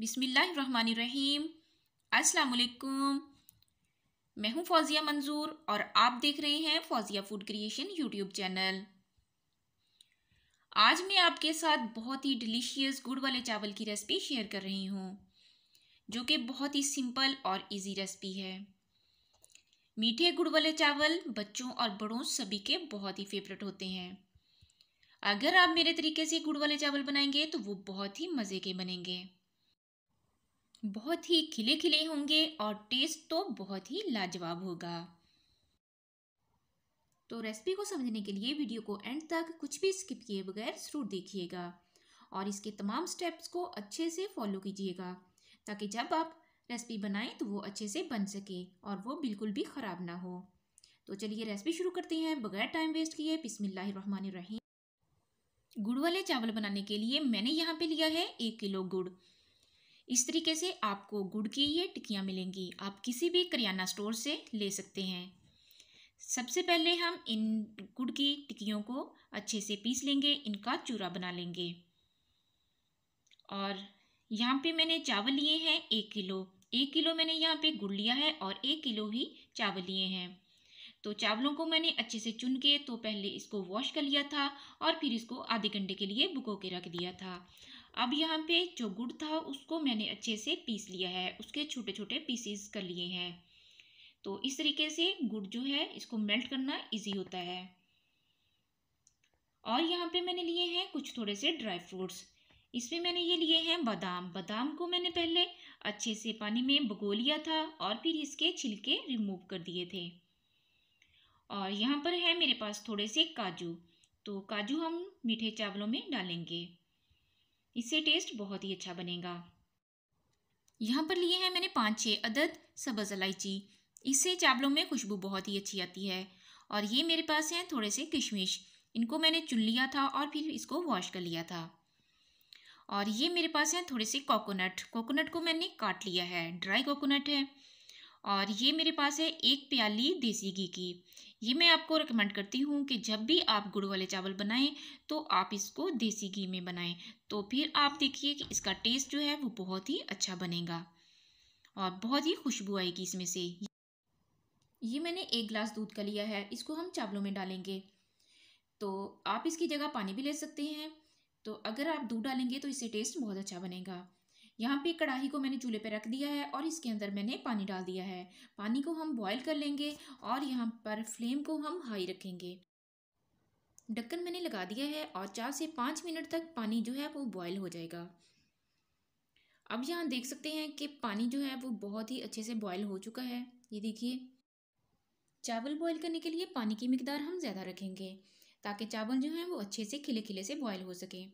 बिसमीम अस्सलाम मैं हूं फौजिया मंजूर और आप देख रहे हैं Fauzia food creation YouTube channel आज मैं आपके साथ बहुत ही डिलीशियस गुड़ वाले चावल की रेसिपी शेयर कर रही हूं जो कि बहुत ही सिंपल और इजी रेसिपी है मीठे गुड़ वाले चावल बच्चों और बड़ों सभी के बहुत ही फेवरेट होते हैं अगर आप मेरे तरीके से गुड़ वाले चावल बनाएंगे तो वो बहुत ही मज़े के बनेंगे बहुत ही खिले खिले होंगे और टेस्ट तो बहुत ही लाजवाब होगा तो रेसिपी को समझने के लिए वीडियो को एंड तक कुछ भी स्किप किए बगैर ज़रूर देखिएगा और इसके तमाम स्टेप्स को अच्छे से फॉलो कीजिएगा ताकि जब आप रेसिपी बनाएं तो वो अच्छे से बन सके और वो बिल्कुल भी ख़राब ना हो तो चलिए रेसिपी शुरू करते हैं बगैर टाइम वेस्ट किए रहीम गुड़ वाले चावल बनाने के लिए मैंने यहाँ पे लिया है एक किलो गुड़ इस तरीके से आपको गुड़ की ये टिकियाँ मिलेंगी आप किसी भी करियाना स्टोर से ले सकते हैं सबसे पहले हम इन गुड़ की टिकियों को अच्छे से पीस लेंगे इनका चूरा बना लेंगे और यहाँ पे मैंने चावल लिए हैं एक किलो एक किलो मैंने यहाँ पे गुड़ लिया है और एक किलो ही चावल लिए हैं तो चावलों को मैंने अच्छे से चुन के तो पहले इसको वॉश कर लिया था और फिर इसको आधे घंटे के लिए भुगो के रख दिया था अब यहाँ पे जो गुड़ था उसको मैंने अच्छे से पीस लिया है उसके छोटे छोटे पीसीस कर लिए हैं तो इस तरीके से गुड़ जो है इसको मेल्ट करना इजी होता है और यहाँ पे मैंने लिए हैं कुछ थोड़े से ड्राई फ्रूट्स इसमें मैंने ये लिए हैं बादाम बादाम को मैंने पहले अच्छे से पानी में भगो लिया था और फिर इसके छिलके रिमूव कर दिए थे और यहाँ पर है मेरे पास थोड़े से काजू तो काजू हम मीठे चावलों में डालेंगे इससे टेस्ट बहुत ही अच्छा बनेगा यहाँ पर लिए हैं मैंने पाँच छः अदद सब्ज़ इलायची इससे चावलों में खुशबू बहुत ही अच्छी आती है और ये मेरे पास हैं थोड़े से किशमिश इनको मैंने चुन लिया था और फिर इसको वॉश कर लिया था और ये मेरे पास हैं थोड़े से कोकोनट कोकोनट को मैंने काट लिया है ड्राई कोकोनट है और ये मेरे पास है एक प्याली देसी घी की ये मैं आपको रिकमेंड करती हूँ कि जब भी आप गुड़ वाले चावल बनाएं तो आप इसको देसी घी में बनाएं तो फिर आप देखिए कि इसका टेस्ट जो है वो बहुत ही अच्छा बनेगा और बहुत ही खुशबू आएगी इसमें से ये मैंने एक गिलास दूध का लिया है इसको हम चावलों में डालेंगे तो आप इसकी जगह पानी भी ले सकते हैं तो अगर आप दूध डालेंगे तो इससे टेस्ट बहुत अच्छा बनेगा यहाँ पे कढ़ाई को मैंने चूल्हे पे रख दिया है और इसके अंदर मैंने पानी डाल दिया है पानी को हम बॉईल कर लेंगे और यहाँ पर फ्लेम को हम हाई रखेंगे ढक्कन मैंने लगा दिया है और चार से पाँच मिनट तक पानी जो है वो बॉयल हो जाएगा अब यहाँ देख सकते हैं कि पानी जो है वो बहुत ही अच्छे से बॉयल हो चुका है ये देखिए चावल बॉयल करने के लिए पानी की मकदार हम ज़्यादा रखेंगे ताकि चावल जो हैं वो अच्छे से खिले खिले से बॉयल हो सके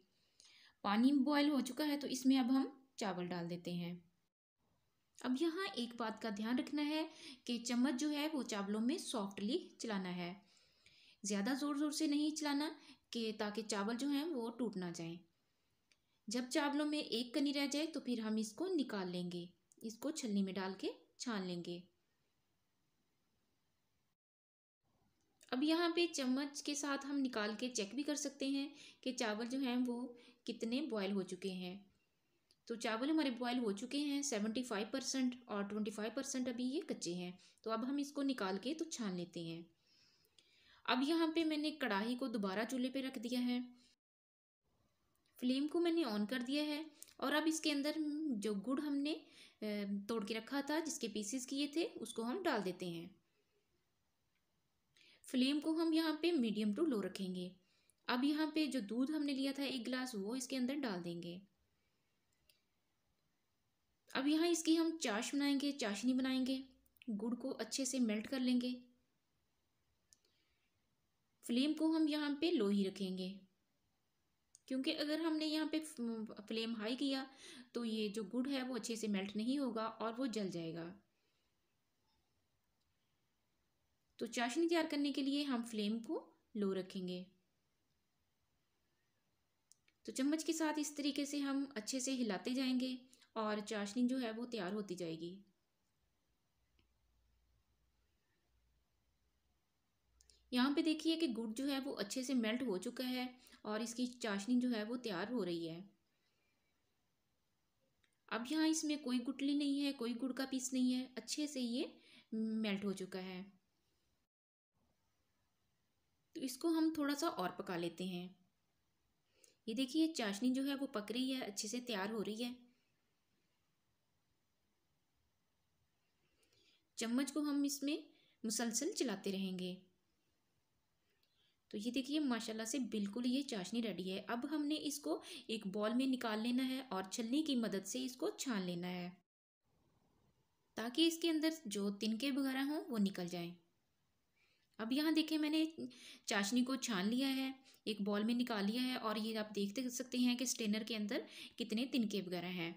पानी बॉयल हो चुका है तो इसमें अब हम चावल डाल देते हैं अब यहाँ एक बात का ध्यान रखना है कि चम्मच जो है वो चावलों में सॉफ्टली चलाना है ज़्यादा ज़ोर ज़ोर से नहीं चलाना कि ताकि चावल जो हैं वो टूट ना जाए जब चावलों में एक कनी रह जाए तो फिर हम इसको निकाल लेंगे इसको छलनी में डाल के छान लेंगे अब यहाँ पे चम्मच के साथ हम निकाल के चेक भी कर सकते हैं कि चावल जो हैं वो कितने बॉयल हो चुके हैं तो चावल हमारे बॉयल हो चुके हैं सेवेंटी फाइव परसेंट और ट्वेंटी फाइव परसेंट अभी ये कच्चे हैं तो अब हम इसको निकाल के तो छान लेते हैं अब यहाँ पे मैंने कढ़ाई को दोबारा चूल्हे पे रख दिया है फ्लेम को मैंने ऑन कर दिया है और अब इसके अंदर जो गुड़ हमने तोड़ के रखा था जिसके पीसेस किए थे उसको हम डाल देते हैं फ्लेम को हम यहाँ पे मीडियम टू लो रखेंगे अब यहाँ पे जो दूध हमने लिया था एक गिलास वो इसके अंदर डाल देंगे अब यहाँ इसकी हम चाश बनाएंगे चाशनी बनाएंगे गुड़ को अच्छे से मेल्ट कर लेंगे फ्लेम को हम यहाँ पे लो ही रखेंगे क्योंकि अगर हमने यहाँ पे फ्लेम हाई किया तो ये जो गुड़ है वो अच्छे से मेल्ट नहीं होगा और वो जल जाएगा तो चाशनी तैयार करने के लिए हम फ्लेम को लो रखेंगे तो चम्मच के साथ इस तरीके से हम अच्छे से हिलाते जाएंगे और चाशनी जो है वो तैयार होती जाएगी यहाँ पे देखिए कि गुड़ जो है वो अच्छे से मेल्ट हो चुका है और इसकी चाशनी जो है वो तैयार हो रही है अब यहाँ इसमें कोई गुटली नहीं है कोई गुड़ का पीस नहीं है अच्छे से ये मेल्ट हो चुका है तो इसको हम थोड़ा सा और पका लेते हैं ये देखिए चाशनी जो है वो पक रही है अच्छे से तैयार हो रही है चम्मच को हम इसमें मुसलसल चलाते रहेंगे तो ये देखिए माशाल्लाह से बिल्कुल ये चाशनी रेडी है अब हमने इसको एक बॉल में निकाल लेना है और छलनी की मदद से इसको छान लेना है ताकि इसके अंदर जो तिनके वगैरह हों वो निकल जाएं अब यहाँ देखें मैंने चाशनी को छान लिया है एक बॉल में निकाल लिया है और ये आप देख सकते हैं कि स्टेनर के अंदर कितने तिनके वगैरह हैं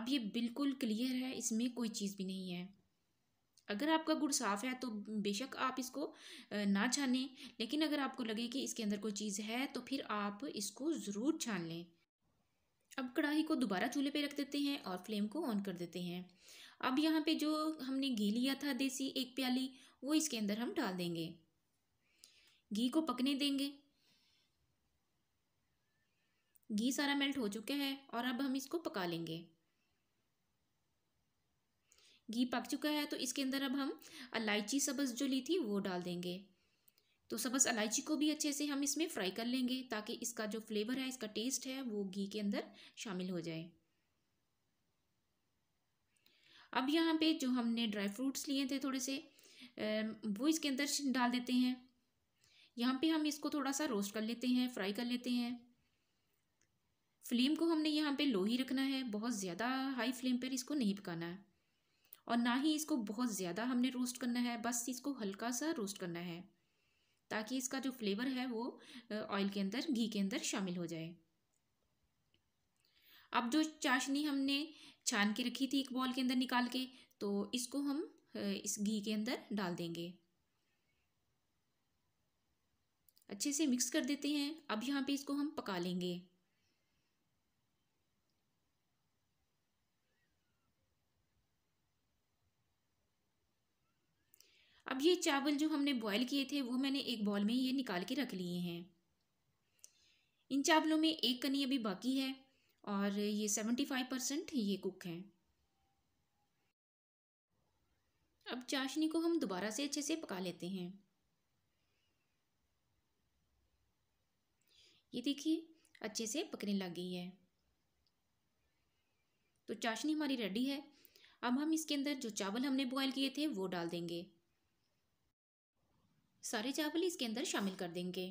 अब ये बिल्कुल क्लियर है इसमें कोई चीज़ भी नहीं है अगर आपका गुड़ साफ़ है तो बेशक आप इसको ना छानें लेकिन अगर आपको लगे कि इसके अंदर कोई चीज़ है तो फिर आप इसको ज़रूर छान लें अब कढ़ाई को दोबारा चूल्हे पे रख देते हैं और फ्लेम को ऑन कर देते हैं अब यहाँ पे जो हमने घी लिया था देसी एक प्याली वो इसके अंदर हम डाल देंगे घी को पकने देंगे घी सारा मेल्ट हो चुका है और अब हम इसको पका लेंगे घी पक चुका है तो इसके अंदर अब हम इलायची सब्ज़ जो ली थी वो डाल देंगे तो सब्ज़ इलायची को भी अच्छे से हम इसमें फ्राई कर लेंगे ताकि इसका जो फ्लेवर है इसका टेस्ट है वो घी के अंदर शामिल हो जाए अब यहाँ पे जो हमने ड्राई फ्रूट्स लिए थे थोड़े से वो इसके अंदर डाल देते हैं यहाँ पे हम इसको थोड़ा सा रोस्ट कर लेते हैं फ्राई कर लेते हैं फ्लेम को हमने यहाँ पे लो ही रखना है बहुत ज़्यादा हाई फ्लेम पर इसको नहीं पकाना है और ना ही इसको बहुत ज़्यादा हमने रोस्ट करना है बस इसको हल्का सा रोस्ट करना है ताकि इसका जो फ्लेवर है वो ऑयल के अंदर घी के अंदर शामिल हो जाए अब जो चाशनी हमने छान के रखी थी एक बॉल के अंदर निकाल के तो इसको हम इस घी के अंदर डाल देंगे अच्छे से मिक्स कर देते हैं अब यहाँ पे इसको हम पका लेंगे अब ये चावल जो हमने बॉयल किए थे वो मैंने एक बॉल में ये निकाल के रख लिए हैं इन चावलों में एक कनी अभी बाकी है और ये सेवेंटी फाइव परसेंट ये कुक हैं अब चाशनी को हम दोबारा से अच्छे से पका लेते हैं ये देखिए अच्छे से पकने लग गई है तो चाशनी हमारी रेडी है अब हम इसके अंदर जो चावल हमने बॉयल किए थे वो डाल देंगे सारे चावल इसके अंदर शामिल कर देंगे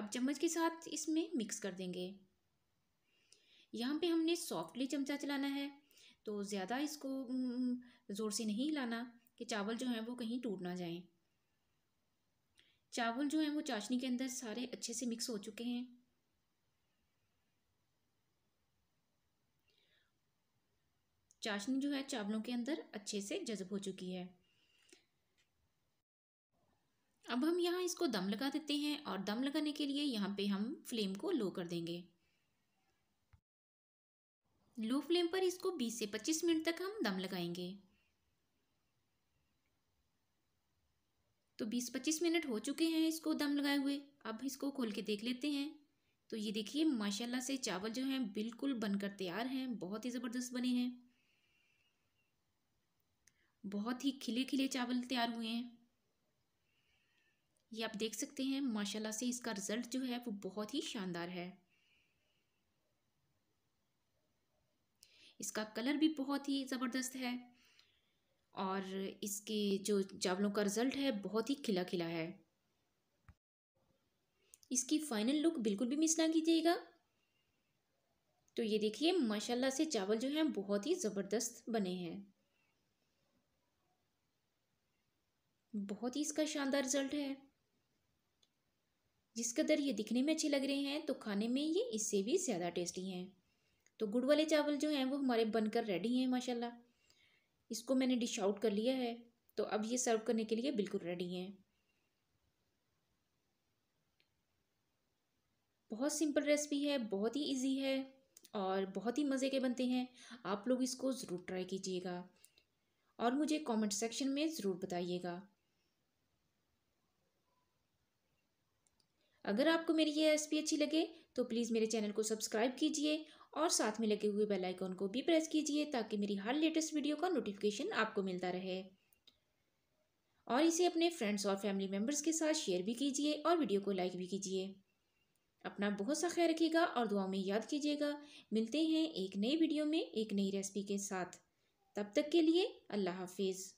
अब चम्मच के साथ इसमें मिक्स कर देंगे यहाँ पे हमने सॉफ्टली चमचा चलाना है तो ज़्यादा इसको ज़ोर से नहीं हिलाना कि चावल जो हैं वो कहीं टूट ना जाएं चावल जो हैं वो चाशनी के अंदर सारे अच्छे से मिक्स हो चुके हैं चाशनी जो है चावलों के अंदर अच्छे से जज्ब हो चुकी है अब हम यहाँ इसको दम लगा देते हैं और दम लगाने के लिए यहाँ पे हम फ्लेम को लो कर देंगे लो फ्लेम पर इसको 20 से 25 मिनट तक हम दम लगाएंगे तो 20-25 मिनट हो चुके हैं इसको दम लगाए हुए अब इसको खोल के देख लेते हैं तो ये देखिए माशाल्लाह से चावल जो हैं बिल्कुल बनकर तैयार हैं बहुत ही ज़बरदस्त बने हैं बहुत ही खिले खिले चावल तैयार हुए हैं ये आप देख सकते हैं माशाल्लाह से इसका रिज़ल्ट जो है वो बहुत ही शानदार है इसका कलर भी बहुत ही ज़बरदस्त है और इसके जो चावलों का रिज़ल्ट है बहुत ही खिला खिला है इसकी फ़ाइनल लुक बिल्कुल भी मिस ना कीजिएगा तो ये देखिए माशाल्लाह से चावल जो हैं बहुत ही ज़बरदस्त बने हैं बहुत ही इसका शानदार रिज़ल्ट है जिस कदर ये दिखने में अच्छे लग रहे हैं तो खाने में ये इससे भी ज़्यादा टेस्टी हैं तो गुड़ वाले चावल जो हैं वो हमारे बनकर रेडी हैं माशाल्लाह इसको मैंने डिश आउट कर लिया है तो अब ये सर्व करने के लिए बिल्कुल रेडी हैं बहुत सिंपल रेसिपी है बहुत ही इजी है और बहुत ही मज़े के बनते हैं आप लोग इसको ज़रूर ट्राई कीजिएगा और मुझे कमेंट सेक्शन में ज़रूर बताइएगा अगर आपको मेरी ये रेसिपी अच्छी लगे तो प्लीज़ मेरे चैनल को सब्सक्राइब कीजिए और साथ में लगे हुए बेल आइकॉन को भी प्रेस कीजिए ताकि मेरी हर लेटेस्ट वीडियो का नोटिफिकेशन आपको मिलता रहे और इसे अपने फ्रेंड्स और फैमिली मेम्बर्स के साथ शेयर भी कीजिए और वीडियो को लाइक भी कीजिए अपना बहुत सा ख्याल रखिएगा और दुआ में याद कीजिएगा मिलते हैं एक नई वीडियो में एक नई रेसिपी के साथ तब तक के लिए अल्लाह हाफिज़